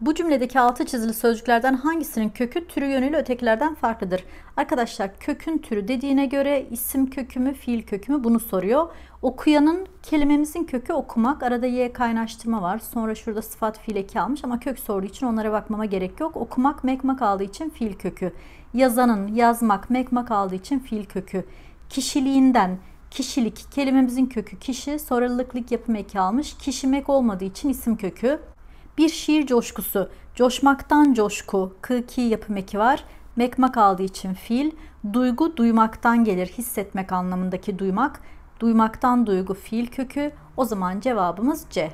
Bu cümledeki altı çizili sözcüklerden hangisinin kökü türü yönüyle ötekilerden farklıdır? Arkadaşlar kökün türü dediğine göre isim kökü mü, fiil kökü mü bunu soruyor. Okuyanın kelimemizin kökü okumak. Arada y kaynaştırma var. Sonra şurada sıfat fiil eki almış ama kök sorduğu için onlara bakmama gerek yok. Okumak mekmak aldığı için fiil kökü. Yazanın yazmak mekmak aldığı için fiil kökü. Kişiliğinden kişilik kelimemizin kökü kişi. Sorarılıklık yapım eki almış. Kişimek olmadığı için isim kökü. Bir şiir coşkusu, coşmaktan coşku, kıki yapım eki var. Mekmak aldığı için fiil, duygu duymaktan gelir, hissetmek anlamındaki duymak. Duymaktan duygu fiil kökü, o zaman cevabımız C.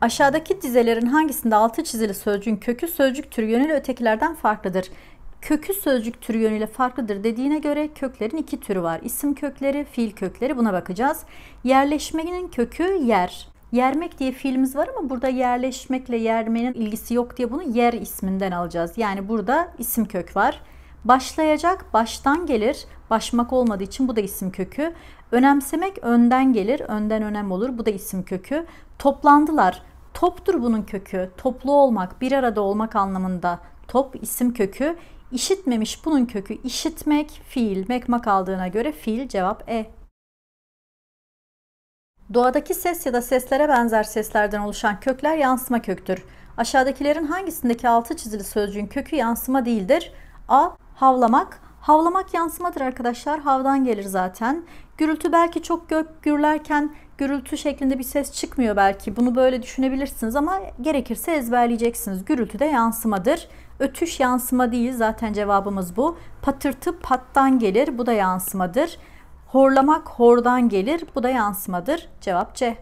Aşağıdaki dizelerin hangisinde altı çizili sözcüğün kökü sözcük türü yönüyle ötekilerden farklıdır? Kökü sözcük türü yönüyle farklıdır dediğine göre köklerin iki türü var. İsim kökleri, fiil kökleri buna bakacağız. Yerleşmenin kökü yer. Yermek diye fiilimiz var ama burada yerleşmekle yermenin ilgisi yok diye bunu yer isminden alacağız. Yani burada isim kök var. Başlayacak baştan gelir. Başmak olmadığı için bu da isim kökü. Önemsemek önden gelir. Önden önem olur. Bu da isim kökü. Toplandılar. Toptur bunun kökü. Toplu olmak, bir arada olmak anlamında top isim kökü. İşitmemiş bunun kökü işitmek, fiil, mekmak aldığına göre fiil cevap E. Doğadaki ses ya da seslere benzer seslerden oluşan kökler yansıma köktür. Aşağıdakilerin hangisindeki altı çizili sözcüğün kökü yansıma değildir? A. Havlamak. Havlamak yansımadır arkadaşlar. Havdan gelir zaten. Gürültü belki çok gök gürlerken gürültü şeklinde bir ses çıkmıyor belki. Bunu böyle düşünebilirsiniz ama gerekirse ezberleyeceksiniz. Gürültü de yansımadır. Ötüş yansıma değil zaten cevabımız bu. Patırtı pattan gelir bu da yansımadır. Horlamak hordan gelir. Bu da yansımadır. Cevap C.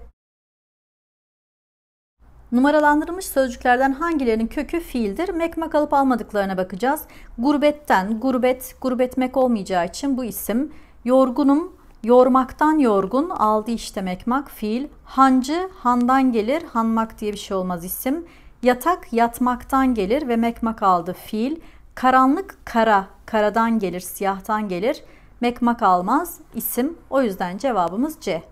Numaralandırılmış sözcüklerden hangilerinin kökü fiildir? Mekmak alıp almadıklarına bakacağız. Gurbetten, gurbet, gurbetmek olmayacağı için bu isim. Yorgunum, yormaktan yorgun, aldı işte mekmak, fiil. Hancı, handan gelir, hanmak diye bir şey olmaz isim. Yatak, yatmaktan gelir ve mekmak aldı, fiil. Karanlık, kara, karadan gelir, siyahtan gelir. Mekmak almaz isim. O yüzden cevabımız C.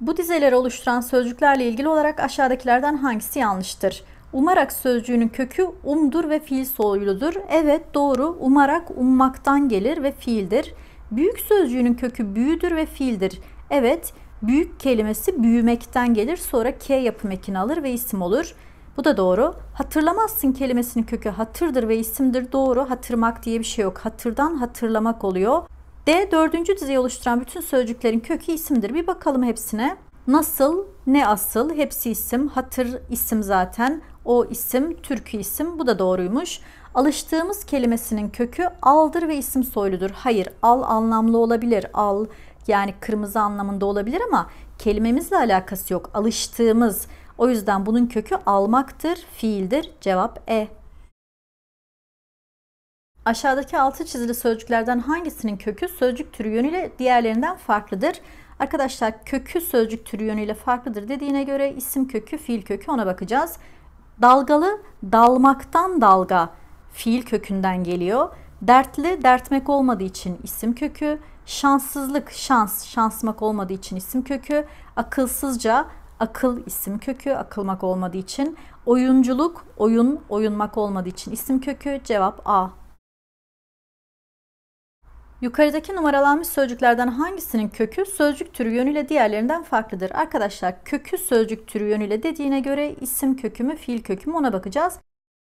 Bu dizeleri oluşturan sözcüklerle ilgili olarak aşağıdakilerden hangisi yanlıştır? Umarak sözcüğünün kökü umdur ve fiil soyludur. Evet doğru. Umarak ummaktan gelir ve fiildir. Büyük sözcüğünün kökü büyüdür ve fiildir. Evet büyük kelimesi büyümekten gelir. Sonra K yapım ekini alır ve isim olur. Bu da doğru. Hatırlamazsın kelimesinin kökü hatırdır ve isimdir doğru. Hatırmak diye bir şey yok. Hatırdan hatırlamak oluyor. D dördüncü dizeyi oluşturan bütün sözcüklerin kökü isimdir. Bir bakalım hepsine. Nasıl, ne asıl, hepsi isim, hatır isim zaten, o isim, türkü isim, bu da doğruymuş. Alıştığımız kelimesinin kökü aldır ve isim soyludur. Hayır, al anlamlı olabilir, al yani kırmızı anlamında olabilir ama kelimemizle alakası yok. Alıştığımız, o yüzden bunun kökü almaktır, fiildir. Cevap E. Aşağıdaki altı çizili sözcüklerden hangisinin kökü sözcük türü yönüyle diğerlerinden farklıdır? Arkadaşlar kökü sözcük türü yönüyle farklıdır dediğine göre isim kökü, fiil kökü ona bakacağız. Dalgalı dalmaktan dalga fiil kökünden geliyor. Dertli dertmek olmadığı için isim kökü. Şanssızlık şans şansmak olmadığı için isim kökü. Akılsızca Akıl isim kökü, akılmak olmadığı için. Oyunculuk, oyun, oyunmak olmadığı için isim kökü. Cevap A. Yukarıdaki numaralanmış sözcüklerden hangisinin kökü sözcük türü yönüyle diğerlerinden farklıdır? Arkadaşlar kökü sözcük türü yönüyle dediğine göre isim kökü mü fiil kökü mü ona bakacağız.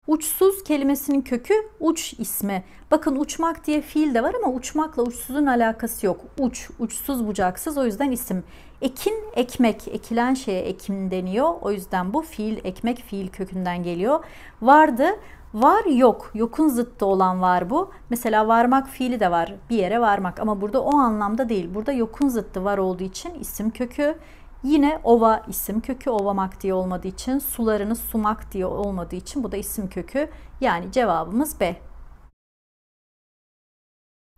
Uçsuz kelimesinin kökü uç ismi. Bakın uçmak diye fiil de var ama uçmakla uçsuzun alakası yok. Uç, uçsuz bucaksız o yüzden isim. Ekin, ekmek. Ekilen şeye ekim deniyor. O yüzden bu fiil, ekmek fiil kökünden geliyor. Vardı, var yok. Yokun zıttı olan var bu. Mesela varmak fiili de var. Bir yere varmak ama burada o anlamda değil. Burada yokun zıttı var olduğu için isim kökü. Yine ova isim kökü ovamak diye olmadığı için sularını sumak diye olmadığı için bu da isim kökü. Yani cevabımız B.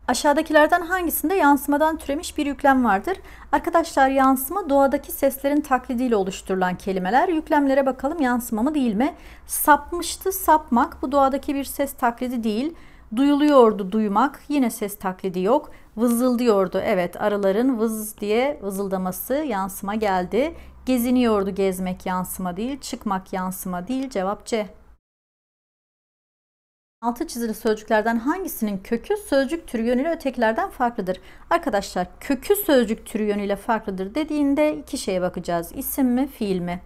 Aşağıdakilerden hangisinde yansımadan türemiş bir yüklem vardır? Arkadaşlar yansıma doğadaki seslerin taklidiyle oluşturulan kelimeler. Yüklemlere bakalım yansıma mı değil mi? Sapmıştı, sapmak bu doğadaki bir ses taklidi değil. Duyuluyordu duymak. Yine ses taklidi yok. Vızıldıyordu. Evet arıların vız diye vızıldaması yansıma geldi. Geziniyordu gezmek yansıma değil. Çıkmak yansıma değil. Cevap C. Altı çizili sözcüklerden hangisinin kökü sözcük türü yönüyle ötekilerden farklıdır? Arkadaşlar kökü sözcük türü yönüyle farklıdır dediğinde iki şeye bakacağız. İsim mi, fiil mi?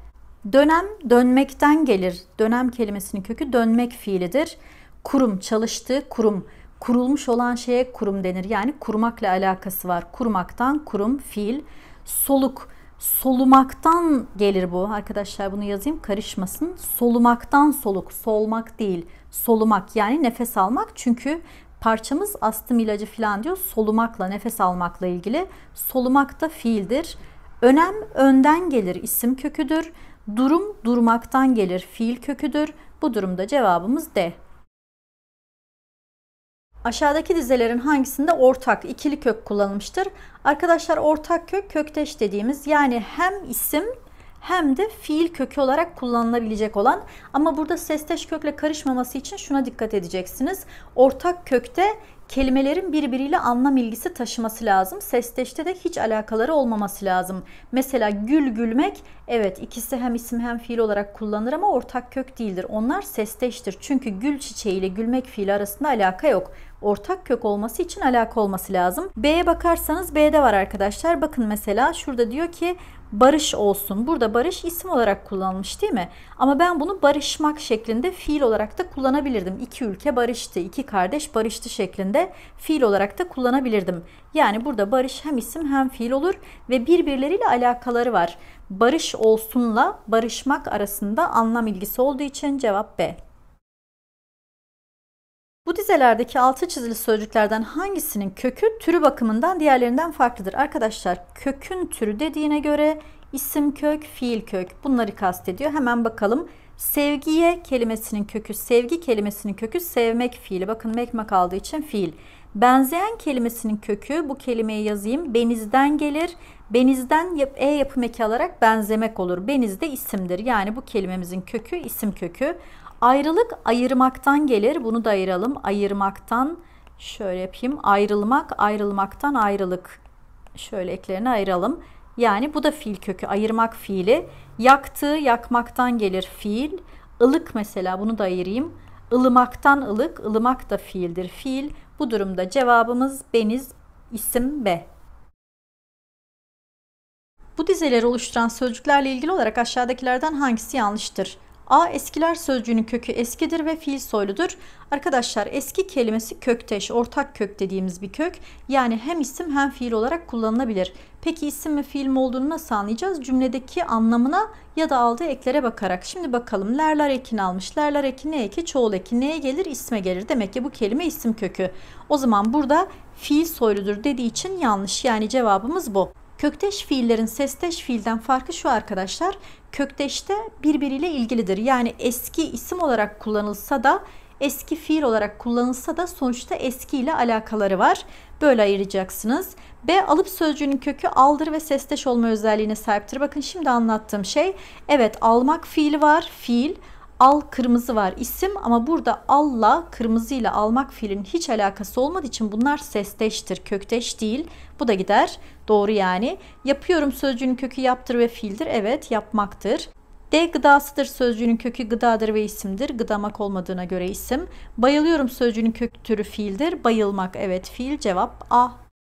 Dönem dönmekten gelir. Dönem kelimesinin kökü dönmek fiilidir kurum çalıştığı kurum kurulmuş olan şeye kurum denir. Yani kurmakla alakası var. Kurmaktan kurum, fiil, soluk, solumaktan gelir bu. Arkadaşlar bunu yazayım karışmasın. Solumaktan soluk, solmak değil. Solumak yani nefes almak. Çünkü parçamız astım ilacı falan diyor. Solumakla, nefes almakla ilgili. Solumak da fiildir. Önem önden gelir, isim köküdür. Durum durmaktan gelir, fiil köküdür. Bu durumda cevabımız D. Aşağıdaki dizelerin hangisinde ortak, ikili kök kullanılmıştır? Arkadaşlar ortak kök kökteş dediğimiz yani hem isim hem de fiil kökü olarak kullanılabilecek olan ama burada sesteş kökle karışmaması için şuna dikkat edeceksiniz. Ortak kökte Kelimelerin birbiriyle anlam ilgisi taşıması lazım. Sesteşte de hiç alakaları olmaması lazım. Mesela gül gülmek evet ikisi hem isim hem fiil olarak kullanılır ama ortak kök değildir. Onlar sesteştir. Çünkü gül çiçeği ile gülmek fiili arasında alaka yok. Ortak kök olması için alaka olması lazım. B'ye bakarsanız B'de var arkadaşlar. Bakın mesela şurada diyor ki barış olsun. Burada barış isim olarak kullanılmış değil mi? Ama ben bunu barışmak şeklinde fiil olarak da kullanabilirdim. İki ülke barıştı, iki kardeş barıştı şeklinde fiil olarak da kullanabilirdim. Yani burada barış hem isim hem fiil olur ve birbirleriyle alakaları var. Barış olsunla barışmak arasında anlam ilgisi olduğu için cevap B. Bu dizelerdeki altı çizili sözcüklerden hangisinin kökü türü bakımından diğerlerinden farklıdır? Arkadaşlar kökün türü dediğine göre isim kök, fiil kök bunları kastediyor. Hemen bakalım. Sevgiye kelimesinin kökü, sevgi kelimesinin kökü sevmek fiili. Bakın mekmak aldığı için fiil. Benzeyen kelimesinin kökü bu kelimeyi yazayım. Benizden gelir. Benizden yap, e yapım eki alarak benzemek olur. Beniz de isimdir. Yani bu kelimemizin kökü isim kökü. Ayrılık ayırmaktan gelir. Bunu da ayıralım. Ayırmaktan şöyle yapayım. Ayrılmak, ayrılmaktan ayrılık. Şöyle eklerini ayıralım. Yani bu da fiil kökü. Ayırmak fiili. Yaktığı yakmaktan gelir fiil. Ilık mesela bunu da ayırayım. Ilımaktan ılık, ılımak da fiildir. Fiil bu durumda cevabımız beniz isim B. Bu dizeleri oluşturan sözcüklerle ilgili olarak aşağıdakilerden hangisi yanlıştır? A eskiler sözcüğünün kökü eskidir ve fiil soyludur. Arkadaşlar eski kelimesi kökteş, ortak kök dediğimiz bir kök. Yani hem isim hem fiil olarak kullanılabilir. Peki isim ve fiil mi olduğunu nasıl anlayacağız? Cümledeki anlamına ya da aldığı eklere bakarak. Şimdi bakalım lerler ekin almış. Lerler ekin ne eki? Çoğul eki neye gelir? İsme gelir. Demek ki bu kelime isim kökü. O zaman burada fiil soyludur dediği için yanlış. Yani cevabımız bu. Kökteş fiillerin sesteş fiilden farkı şu arkadaşlar. Kökteşte birbiriyle ilgilidir. Yani eski isim olarak kullanılsa da eski fiil olarak kullanılsa da sonuçta eski ile alakaları var. Böyle ayıracaksınız. B alıp sözcüğünün kökü aldır ve sesteş olma özelliğine sahiptir. Bakın şimdi anlattığım şey. Evet almak fiili var. Fiil al kırmızı var isim ama burada alla ile almak fiilin hiç alakası olmadığı için bunlar sesteştir, kökteş değil. Bu da gider. Doğru yani. Yapıyorum sözcüğünün kökü yaptır ve fiildir. Evet yapmaktır. D gıdasıdır sözcüğünün kökü gıdadır ve isimdir. Gıdamak olmadığına göre isim. Bayılıyorum sözcüğünün kök türü fiildir. Bayılmak evet fiil cevap A.